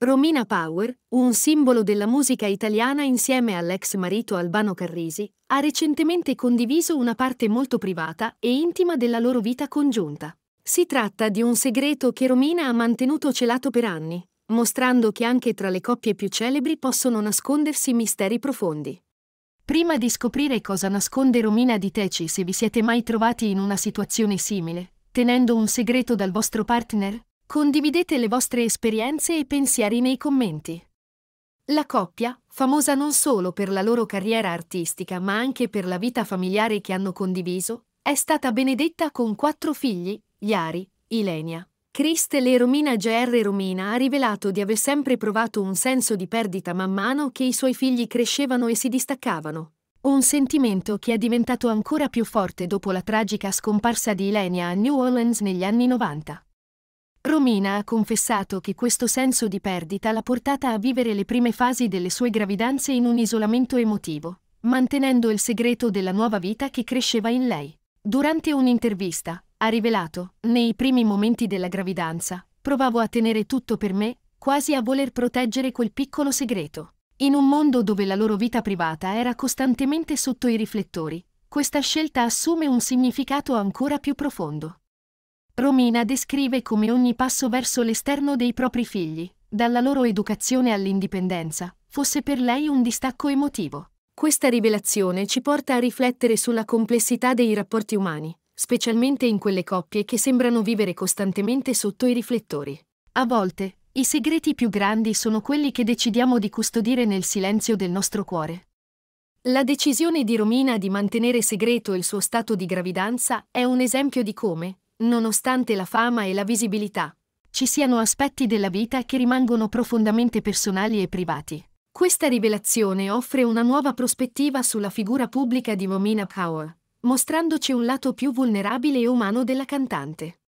Romina Power, un simbolo della musica italiana insieme all'ex marito Albano Carrisi, ha recentemente condiviso una parte molto privata e intima della loro vita congiunta. Si tratta di un segreto che Romina ha mantenuto celato per anni, mostrando che anche tra le coppie più celebri possono nascondersi misteri profondi. Prima di scoprire cosa nasconde Romina di Teci se vi siete mai trovati in una situazione simile, tenendo un segreto dal vostro partner, Condividete le vostre esperienze e pensieri nei commenti. La coppia, famosa non solo per la loro carriera artistica ma anche per la vita familiare che hanno condiviso, è stata benedetta con quattro figli, Iari, Ilenia, Cristel e Romina GR Romina ha rivelato di aver sempre provato un senso di perdita man mano che i suoi figli crescevano e si distaccavano. Un sentimento che è diventato ancora più forte dopo la tragica scomparsa di Ilenia a New Orleans negli anni 90. Romina ha confessato che questo senso di perdita l'ha portata a vivere le prime fasi delle sue gravidanze in un isolamento emotivo, mantenendo il segreto della nuova vita che cresceva in lei. Durante un'intervista, ha rivelato, nei primi momenti della gravidanza, provavo a tenere tutto per me, quasi a voler proteggere quel piccolo segreto. In un mondo dove la loro vita privata era costantemente sotto i riflettori, questa scelta assume un significato ancora più profondo. Romina descrive come ogni passo verso l'esterno dei propri figli, dalla loro educazione all'indipendenza, fosse per lei un distacco emotivo. Questa rivelazione ci porta a riflettere sulla complessità dei rapporti umani, specialmente in quelle coppie che sembrano vivere costantemente sotto i riflettori. A volte, i segreti più grandi sono quelli che decidiamo di custodire nel silenzio del nostro cuore. La decisione di Romina di mantenere segreto il suo stato di gravidanza è un esempio di come, nonostante la fama e la visibilità, ci siano aspetti della vita che rimangono profondamente personali e privati. Questa rivelazione offre una nuova prospettiva sulla figura pubblica di Momina Power, mostrandoci un lato più vulnerabile e umano della cantante.